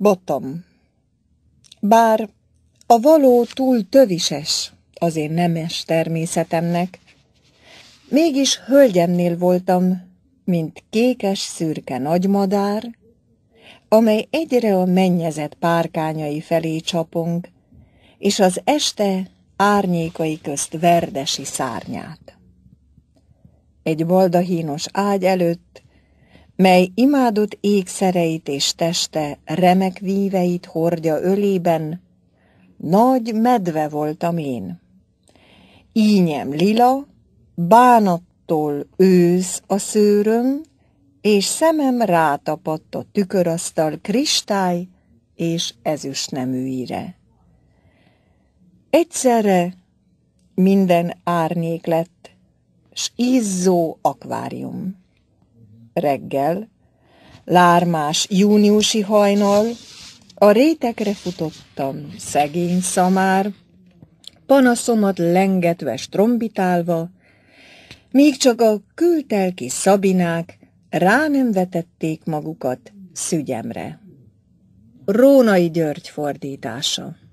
Bottom. Bár a való túl tövises az én nemes természetemnek, mégis hölgyemnél voltam, mint kékes szürke nagymadár, amely egyre a mennyezet párkányai felé csapong, és az este árnyékai közt verdesi szárnyát. Egy baldahínos ágy előtt mely imádott ékszereit és teste, remek víveit hordja ölében, nagy medve voltam én. Ínyem lila, bánattól ősz a szőröm, és szemem rátapadt a tükörasztal kristály és ezüstneműire. Egyszerre minden árnyék lett, s izzó akvárium reggel, lármás júniusi hajnal, a rétekre futottam, szegény szamár, panaszomat lengetve strombitálva, még csak a kültelki szabinák rá nem vetették magukat szügyemre. Rónai György fordítása